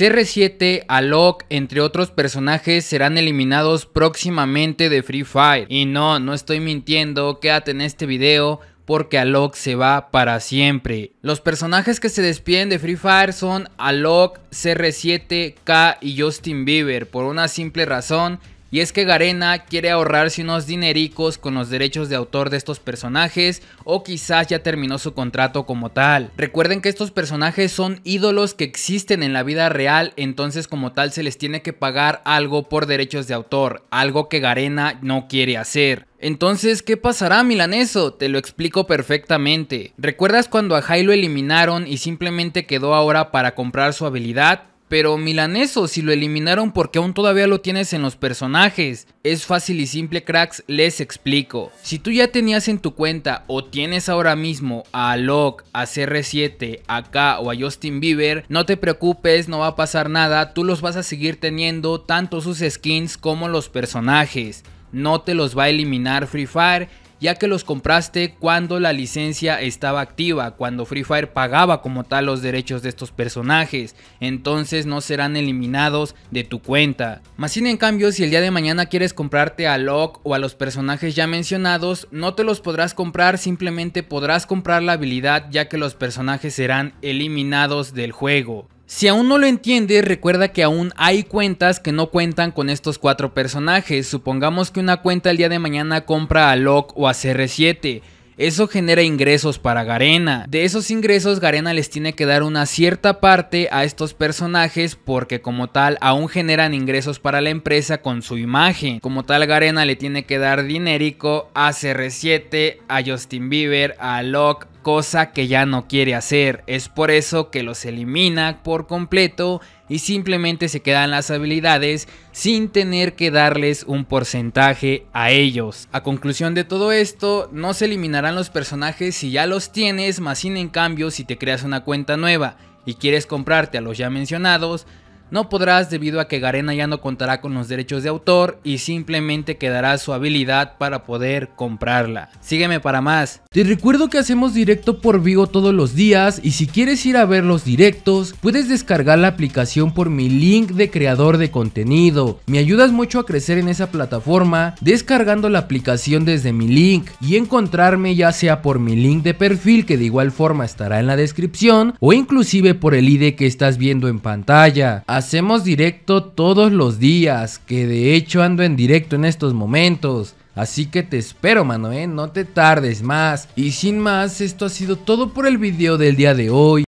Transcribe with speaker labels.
Speaker 1: CR7, Alok, entre otros personajes serán eliminados próximamente de Free Fire. Y no, no estoy mintiendo, quédate en este video porque Alok se va para siempre. Los personajes que se despiden de Free Fire son Alok, CR7, K y Justin Bieber por una simple razón y es que Garena quiere ahorrarse unos dinericos con los derechos de autor de estos personajes o quizás ya terminó su contrato como tal. Recuerden que estos personajes son ídolos que existen en la vida real, entonces como tal se les tiene que pagar algo por derechos de autor, algo que Garena no quiere hacer. Entonces, ¿qué pasará, Milaneso? Te lo explico perfectamente. ¿Recuerdas cuando a Jai lo eliminaron y simplemente quedó ahora para comprar su habilidad? Pero Milaneso, si lo eliminaron porque aún todavía lo tienes en los personajes. Es fácil y simple cracks, les explico. Si tú ya tenías en tu cuenta o tienes ahora mismo a Locke, a CR7, a K o a Justin Bieber, no te preocupes, no va a pasar nada, tú los vas a seguir teniendo tanto sus skins como los personajes. No te los va a eliminar Free Fire ya que los compraste cuando la licencia estaba activa, cuando Free Fire pagaba como tal los derechos de estos personajes, entonces no serán eliminados de tu cuenta. Más sin en cambio, si el día de mañana quieres comprarte a Locke o a los personajes ya mencionados, no te los podrás comprar, simplemente podrás comprar la habilidad ya que los personajes serán eliminados del juego. Si aún no lo entiendes, recuerda que aún hay cuentas que no cuentan con estos cuatro personajes. Supongamos que una cuenta el día de mañana compra a Locke o a CR7. Eso genera ingresos para Garena. De esos ingresos, Garena les tiene que dar una cierta parte a estos personajes porque como tal aún generan ingresos para la empresa con su imagen. Como tal, Garena le tiene que dar dinérico a CR7, a Justin Bieber, a Locke, cosa que ya no quiere hacer. Es por eso que los elimina por completo y simplemente se quedan las habilidades sin tener que darles un porcentaje a ellos. A conclusión de todo esto, no se eliminarán los personajes si ya los tienes, más sin en cambio si te creas una cuenta nueva y quieres comprarte a los ya mencionados, no podrás debido a que Garena ya no contará con los derechos de autor y simplemente quedará su habilidad para poder comprarla. Sígueme para más. Te recuerdo que hacemos directo por Vigo todos los días y si quieres ir a ver los directos, puedes descargar la aplicación por mi link de creador de contenido. Me ayudas mucho a crecer en esa plataforma descargando la aplicación desde mi link y encontrarme ya sea por mi link de perfil que de igual forma estará en la descripción o inclusive por el ID que estás viendo en pantalla. Hacemos directo todos los días, que de hecho ando en directo en estos momentos. Así que te espero, mano, ¿eh? No te tardes más. Y sin más, esto ha sido todo por el video del día de hoy.